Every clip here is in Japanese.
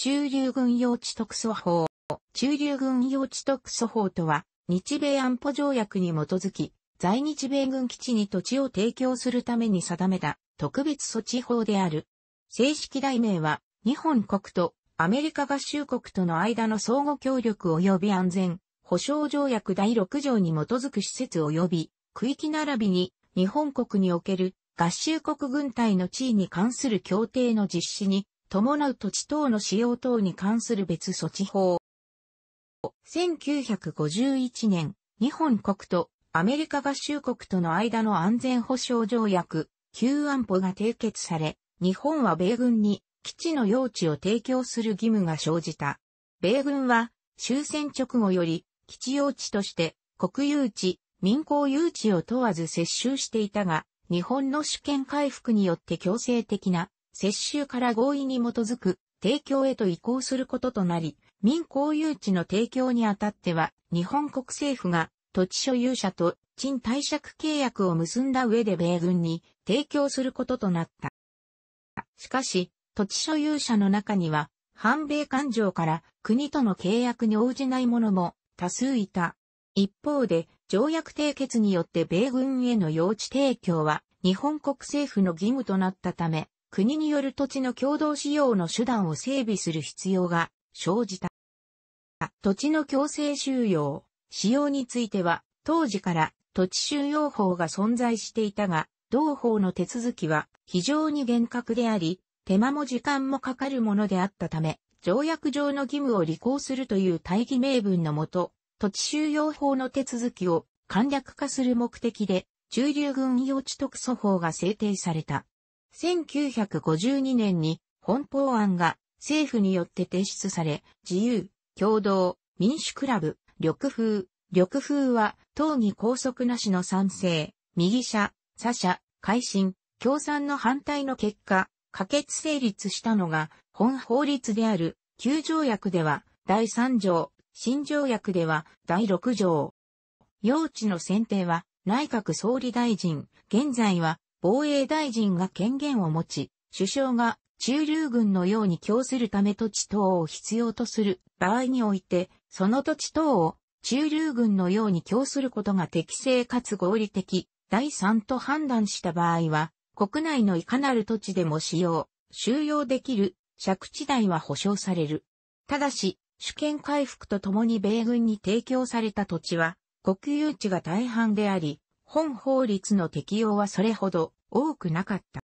中流軍用地特措法。中流軍用地特措法とは、日米安保条約に基づき、在日米軍基地に土地を提供するために定めた特別措置法である。正式題名は、日本国とアメリカ合衆国との間の相互協力及び安全、保障条約第6条に基づく施設及び区域並びに日本国における合衆国軍隊の地位に関する協定の実施に伴う土地等の使用等に関する別措置法。1951年、日本国とアメリカ合衆国との間の安全保障条約、旧安保が締結され、日本は米軍に基地の用地を提供する義務が生じた。米軍は終戦直後より基地用地として国有地、民港有地を問わず接収していたが、日本の主権回復によって強制的な接収から合意に基づく提供へと移行することとなり、民公有地の提供にあたっては、日本国政府が土地所有者と賃貸借契約を結んだ上で米軍に提供することとなった。しかし、土地所有者の中には、反米感情から国との契約に応じない者も多数いた。一方で、条約締結によって米軍への用地提供は日本国政府の義務となったため、国による土地の共同使用の手段を整備する必要が生じた。土地の強制収用、使用については、当時から土地収用法が存在していたが、同法の手続きは非常に厳格であり、手間も時間もかかるものであったため、条約上の義務を履行するという大義名分のもと、土地収容法の手続きを簡略化する目的で、中流軍用地特措法が制定された。1952年に本法案が政府によって提出され、自由、共同、民主クラブ、緑風、緑風は、党に拘束なしの賛成、右者、左者、改新、共産の反対の結果、可決成立したのが、本法律である、旧条約では、第3条、新条約では、第6条。用地の選定は、内閣総理大臣、現在は、防衛大臣が権限を持ち、首相が中流軍のように供するため土地等を必要とする場合において、その土地等を中流軍のように供することが適正かつ合理的、第三と判断した場合は、国内のいかなる土地でも使用、収容できる、借地代は保障される。ただし、主権回復とともに米軍に提供された土地は、国有地が大半であり、本法律の適用はそれほど多くなかった。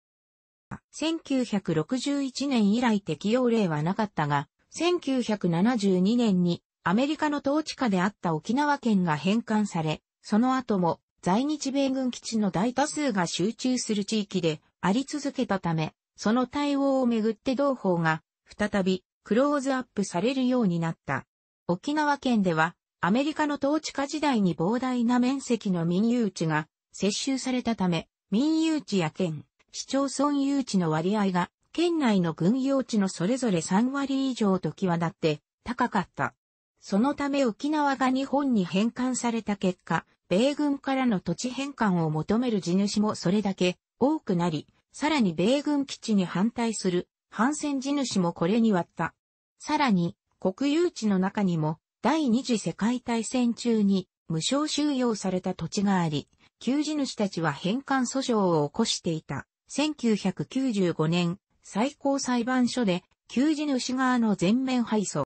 1961年以来適用例はなかったが、1972年にアメリカの統治下であった沖縄県が返還され、その後も在日米軍基地の大多数が集中する地域であり続けたため、その対応をめぐって同法が再びクローズアップされるようになった。沖縄県ではアメリカの統治下時代に膨大な面積の民有地が接収されたため、民有地や県、市町村有地の割合が、県内の軍用地のそれぞれ3割以上と際立って高かった。そのため沖縄が日本に返還された結果、米軍からの土地返還を求める地主もそれだけ多くなり、さらに米軍基地に反対する反戦地主もこれに割った。さらに、国有地の中にも第二次世界大戦中に無償収容された土地があり、求人主たちは返還訴訟を起こしていた。1995年、最高裁判所で、求人主側の全面敗訴。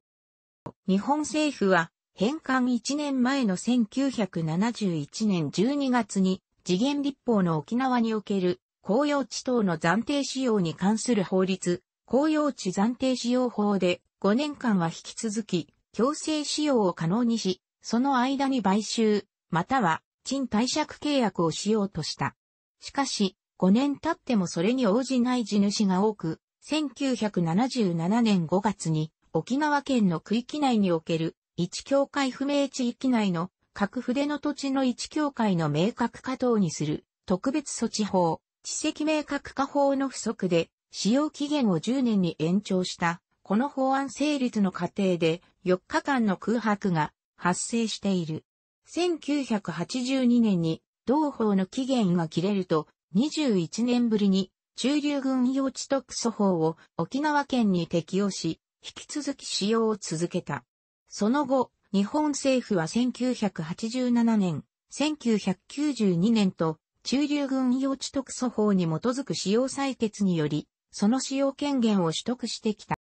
日本政府は、返還1年前の1971年12月に、次元立法の沖縄における、公用地等の暫定使用に関する法律、公用地暫定使用法で、5年間は引き続き、強制使用を可能にし、その間に買収、または賃貸借契約をしようとした。しかし、5年経ってもそれに応じない地主が多く、1977年5月に沖縄県の区域内における一教会不明地域内の各筆の土地の一教会の明確化等にする特別措置法、地籍明確化法の不足で使用期限を10年に延長したこの法案成立の過程で4日間の空白が発生している。1982年に同法の期限が切れると21年ぶりに中流軍用地特措法を沖縄県に適用し、引き続き使用を続けた。その後、日本政府は1987年、1992年と中流軍用地特措法に基づく使用採決により、その使用権限を取得してきた。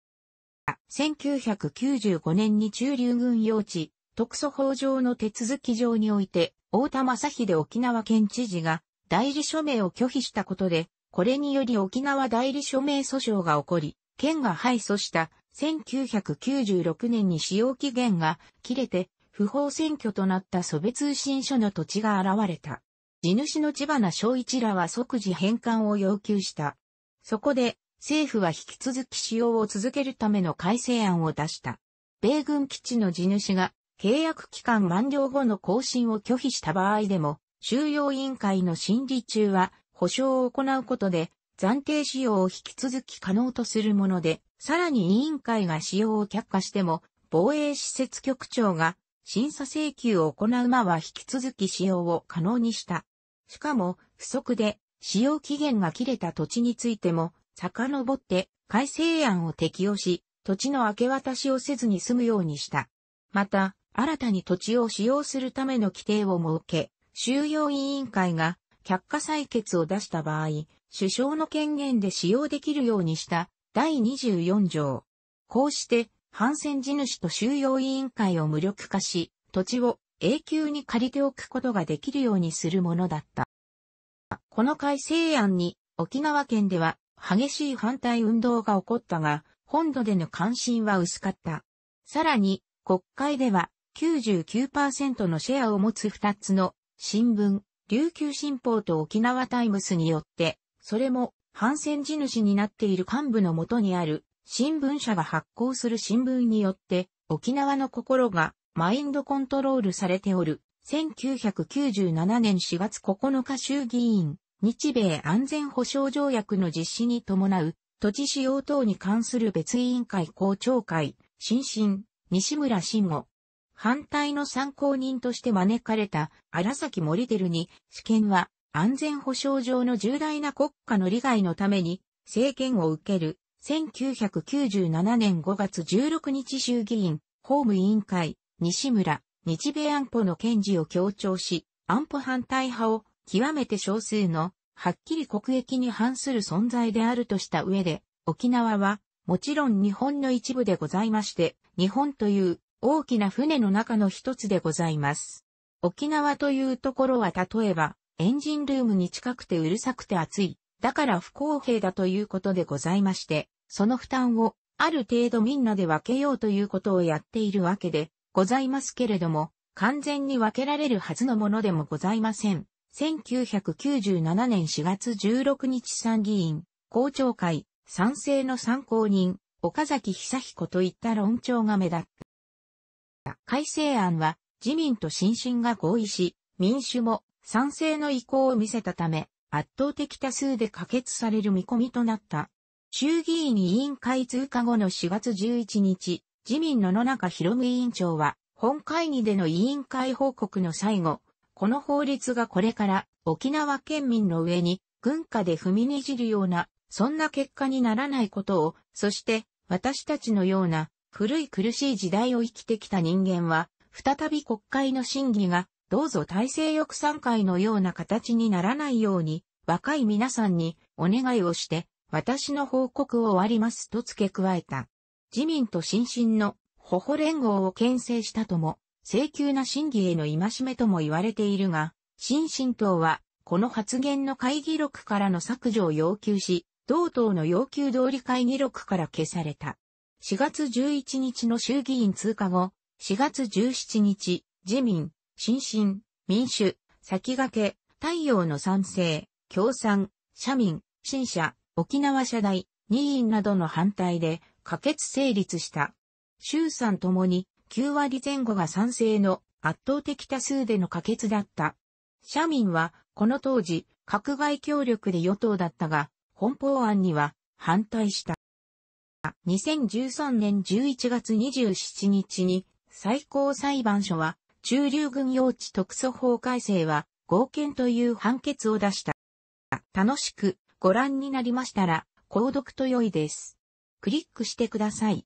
1995年に駐留軍用地、特措法上の手続き上において、大田正秀沖縄県知事が代理署名を拒否したことで、これにより沖縄代理署名訴訟が起こり、県が敗訴した1996年に使用期限が切れて不法選挙となった祖別通信所の土地が現れた。地主の千葉名正一らは即時返還を要求した。そこで政府は引き続き使用を続けるための改正案を出した。米軍基地の地主が契約期間満了後の更新を拒否した場合でも、収容委員会の審理中は保証を行うことで暫定使用を引き続き可能とするもので、さらに委員会が使用を却下しても、防衛施設局長が審査請求を行う間は引き続き使用を可能にした。しかも、不足で使用期限が切れた土地についても、遡って改正案を適用し、土地の明け渡しをせずに済むようにした。また、新たに土地を使用するための規定を設け、収容委員会が却下採決を出した場合、首相の権限で使用できるようにした第24条。こうして、反戦地主と収容委員会を無力化し、土地を永久に借りておくことができるようにするものだった。この改正案に沖縄県では激しい反対運動が起こったが、本土での関心は薄かった。さらに、国会では99%のシェアを持つ2つの新聞、琉球新報と沖縄タイムスによって、それも反戦地主になっている幹部のもとにある新聞社が発行する新聞によって、沖縄の心がマインドコントロールされておる。1997年4月9日衆議院日米安全保障条約の実施に伴う、土地使用等に関する別委員会公聴会、新進、西村慎吾。反対の参考人として招かれた荒崎森照に、主権は安全保障上の重大な国家の利害のために政権を受ける1997年5月16日衆議院法務委員会西村日米安保の堅持を強調し安保反対派を極めて少数の、はっきり国益に反する存在であるとした上で、沖縄は、もちろん日本の一部でございまして、日本という大きな船の中の一つでございます。沖縄というところは例えば、エンジンルームに近くてうるさくて暑い、だから不公平だということでございまして、その負担をある程度みんなで分けようということをやっているわけでございますけれども、完全に分けられるはずのものでもございません。1997年4月16日参議院、公聴会、賛成の参考人、岡崎久彦といった論調が目立った。改正案は、自民と新進が合意し、民主も賛成の意向を見せたため、圧倒的多数で可決される見込みとなった。衆議院委員会通過後の4月11日、自民の野中博務委員長は、本会議での委員会報告の最後、この法律がこれから沖縄県民の上に軍下で踏みにじるような、そんな結果にならないことを、そして私たちのような古い苦しい時代を生きてきた人間は、再び国会の審議が、どうぞ体制翼賛会のような形にならないように、若い皆さんにお願いをして、私の報告を終わりますと付け加えた。自民と新進の保護連合を牽制したとも請求な審議への戒めとも言われているが、新進党は、この発言の会議録からの削除を要求し、同党の要求通り会議録から消された。4月11日の衆議院通過後、4月17日、自民、新進、民主、先駆け、太陽の賛成、共産、社民、新社、沖縄社大、任院などの反対で可決成立した。衆参ともに9割前後が賛成の圧倒的多数での可決だった。社民は、この当時、閣外協力で与党だったが、本法案には反対した。2013年11月27日に、最高裁判所は、中流軍用地特措法改正は、合憲という判決を出した。楽しくご覧になりましたら、購読と良いです。クリックしてください。